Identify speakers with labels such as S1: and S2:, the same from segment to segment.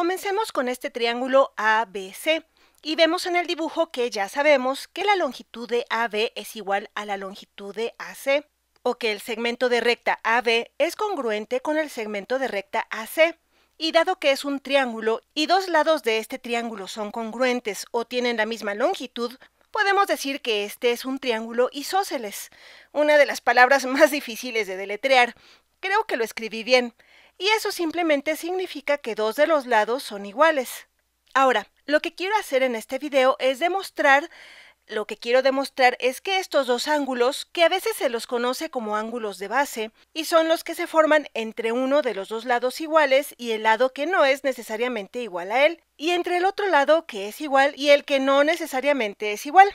S1: Comencemos con este triángulo ABC y vemos en el dibujo que ya sabemos que la longitud de AB es igual a la longitud de AC o que el segmento de recta AB es congruente con el segmento de recta AC. Y dado que es un triángulo y dos lados de este triángulo son congruentes o tienen la misma longitud, podemos decir que este es un triángulo isósceles, una de las palabras más difíciles de deletrear. Creo que lo escribí bien y eso simplemente significa que dos de los lados son iguales. Ahora, lo que quiero hacer en este video es demostrar, lo que quiero demostrar es que estos dos ángulos, que a veces se los conoce como ángulos de base, y son los que se forman entre uno de los dos lados iguales y el lado que no es necesariamente igual a él, y entre el otro lado que es igual y el que no necesariamente es igual.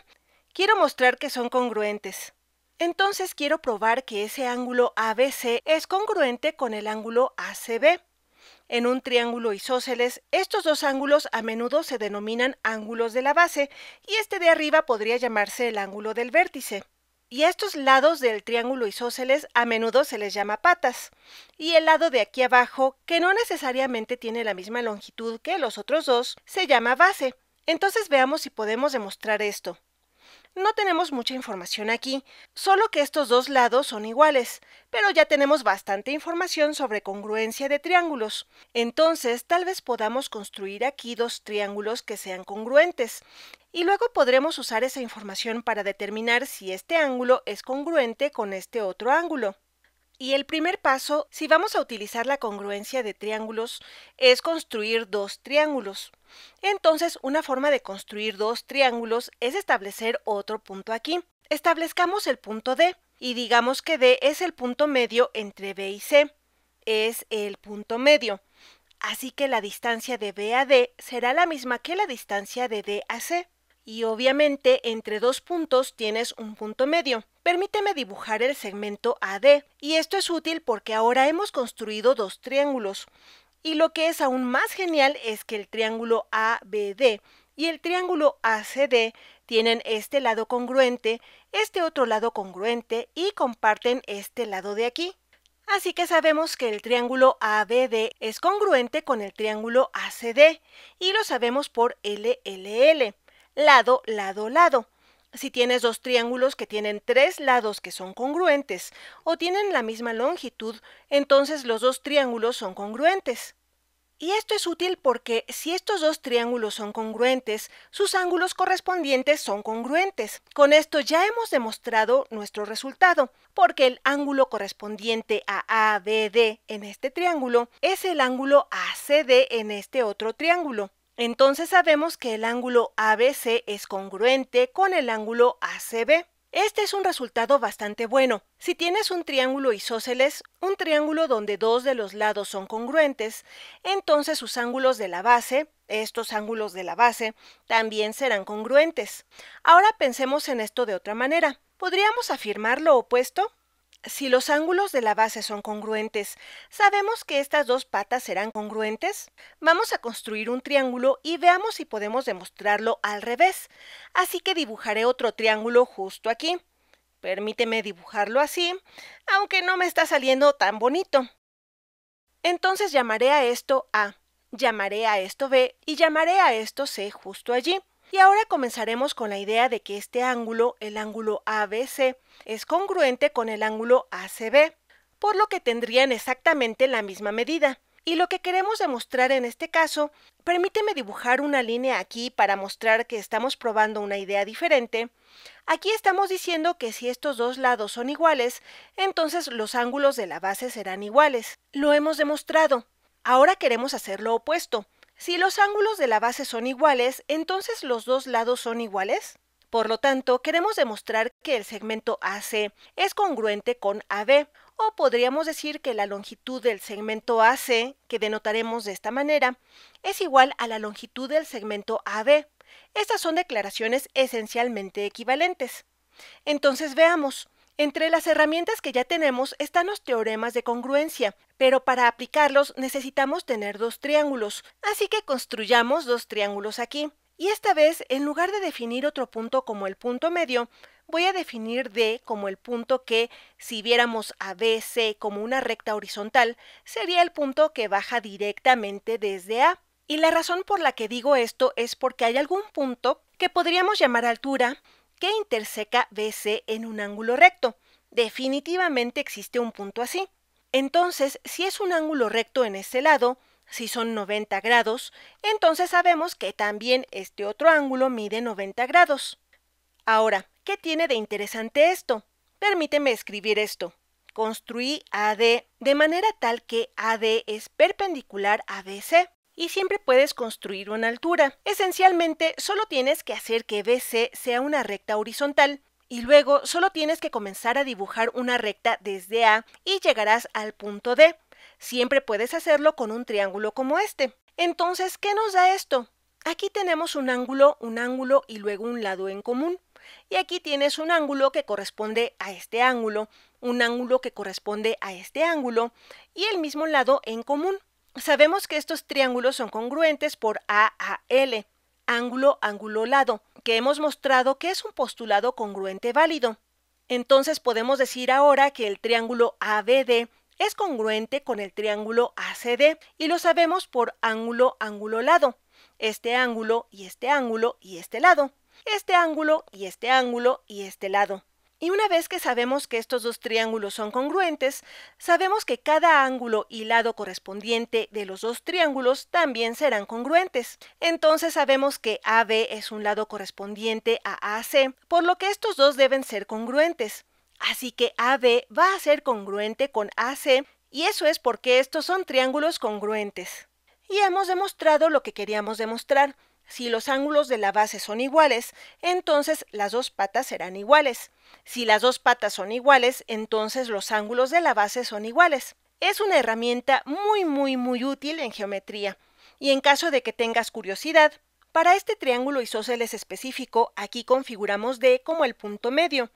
S1: Quiero mostrar que son congruentes. Entonces quiero probar que ese ángulo ABC es congruente con el ángulo ACB. En un triángulo isósceles, estos dos ángulos a menudo se denominan ángulos de la base y este de arriba podría llamarse el ángulo del vértice. Y a estos lados del triángulo isósceles a menudo se les llama patas. Y el lado de aquí abajo, que no necesariamente tiene la misma longitud que los otros dos, se llama base. Entonces veamos si podemos demostrar esto. No tenemos mucha información aquí, solo que estos dos lados son iguales, pero ya tenemos bastante información sobre congruencia de triángulos. Entonces, tal vez podamos construir aquí dos triángulos que sean congruentes, y luego podremos usar esa información para determinar si este ángulo es congruente con este otro ángulo. Y el primer paso, si vamos a utilizar la congruencia de triángulos, es construir dos triángulos. Entonces, una forma de construir dos triángulos es establecer otro punto aquí. Establezcamos el punto D y digamos que D es el punto medio entre B y C. Es el punto medio. Así que la distancia de B a D será la misma que la distancia de D a C y obviamente entre dos puntos tienes un punto medio. Permíteme dibujar el segmento AD y esto es útil porque ahora hemos construido dos triángulos. Y lo que es aún más genial es que el triángulo ABD y el triángulo ACD tienen este lado congruente, este otro lado congruente y comparten este lado de aquí. Así que sabemos que el triángulo ABD es congruente con el triángulo ACD y lo sabemos por LLL lado, lado, lado. Si tienes dos triángulos que tienen tres lados que son congruentes o tienen la misma longitud, entonces los dos triángulos son congruentes. Y esto es útil porque si estos dos triángulos son congruentes, sus ángulos correspondientes son congruentes. Con esto ya hemos demostrado nuestro resultado, porque el ángulo correspondiente a ABD en este triángulo es el ángulo ACD en este otro triángulo. Entonces sabemos que el ángulo ABC es congruente con el ángulo ACB. Este es un resultado bastante bueno. Si tienes un triángulo isósceles, un triángulo donde dos de los lados son congruentes, entonces sus ángulos de la base, estos ángulos de la base, también serán congruentes. Ahora pensemos en esto de otra manera. ¿Podríamos afirmar lo opuesto? Si los ángulos de la base son congruentes, sabemos que estas dos patas serán congruentes. Vamos a construir un triángulo y veamos si podemos demostrarlo al revés. Así que dibujaré otro triángulo justo aquí. Permíteme dibujarlo así, aunque no me está saliendo tan bonito. Entonces llamaré a esto A, llamaré a esto B y llamaré a esto C justo allí. Y ahora comenzaremos con la idea de que este ángulo, el ángulo ABC, es congruente con el ángulo ACB, por lo que tendrían exactamente la misma medida. Y lo que queremos demostrar en este caso, permíteme dibujar una línea aquí para mostrar que estamos probando una idea diferente. Aquí estamos diciendo que si estos dos lados son iguales, entonces los ángulos de la base serán iguales. Lo hemos demostrado. Ahora queremos hacer lo opuesto. Si los ángulos de la base son iguales, entonces los dos lados son iguales. Por lo tanto, queremos demostrar que el segmento AC es congruente con AB, o podríamos decir que la longitud del segmento AC, que denotaremos de esta manera, es igual a la longitud del segmento AB. Estas son declaraciones esencialmente equivalentes. Entonces veamos, entre las herramientas que ya tenemos están los teoremas de congruencia, pero para aplicarlos necesitamos tener dos triángulos, así que construyamos dos triángulos aquí. Y esta vez, en lugar de definir otro punto como el punto medio, voy a definir D como el punto que, si viéramos a BC como una recta horizontal, sería el punto que baja directamente desde A. Y la razón por la que digo esto es porque hay algún punto que podríamos llamar altura, que interseca BC en un ángulo recto. Definitivamente existe un punto así. Entonces, si es un ángulo recto en ese lado, si son 90 grados, entonces sabemos que también este otro ángulo mide 90 grados. Ahora, ¿qué tiene de interesante esto? Permíteme escribir esto. Construí AD de manera tal que AD es perpendicular a BC y siempre puedes construir una altura. Esencialmente, solo tienes que hacer que BC sea una recta horizontal y luego solo tienes que comenzar a dibujar una recta desde A y llegarás al punto D. Siempre puedes hacerlo con un triángulo como este. Entonces, ¿qué nos da esto? Aquí tenemos un ángulo, un ángulo y luego un lado en común. Y aquí tienes un ángulo que corresponde a este ángulo, un ángulo que corresponde a este ángulo y el mismo lado en común. Sabemos que estos triángulos son congruentes por AAL, ángulo, ángulo, lado, que hemos mostrado que es un postulado congruente válido. Entonces podemos decir ahora que el triángulo ABD es congruente con el triángulo ACD y lo sabemos por ángulo, ángulo, lado, este ángulo y este ángulo y este lado, este ángulo y este ángulo y este lado. Y una vez que sabemos que estos dos triángulos son congruentes, sabemos que cada ángulo y lado correspondiente de los dos triángulos también serán congruentes. Entonces sabemos que AB es un lado correspondiente a AC, por lo que estos dos deben ser congruentes. Así que AB va a ser congruente con AC y eso es porque estos son triángulos congruentes. Y hemos demostrado lo que queríamos demostrar. Si los ángulos de la base son iguales, entonces las dos patas serán iguales. Si las dos patas son iguales, entonces los ángulos de la base son iguales. Es una herramienta muy muy muy útil en geometría. Y en caso de que tengas curiosidad, para este triángulo isósceles específico, aquí configuramos D como el punto medio.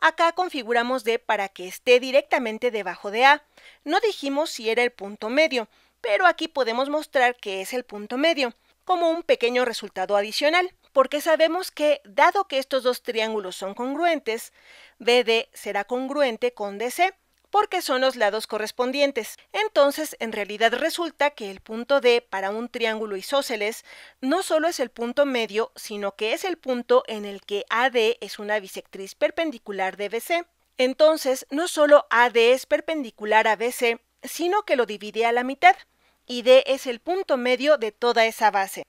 S1: Acá configuramos D para que esté directamente debajo de A. No dijimos si era el punto medio, pero aquí podemos mostrar que es el punto medio como un pequeño resultado adicional, porque sabemos que, dado que estos dos triángulos son congruentes, BD será congruente con DC, porque son los lados correspondientes. Entonces, en realidad resulta que el punto D para un triángulo isósceles no solo es el punto medio, sino que es el punto en el que AD es una bisectriz perpendicular de BC. Entonces, no solo AD es perpendicular a BC, sino que lo divide a la mitad, y D es el punto medio de toda esa base.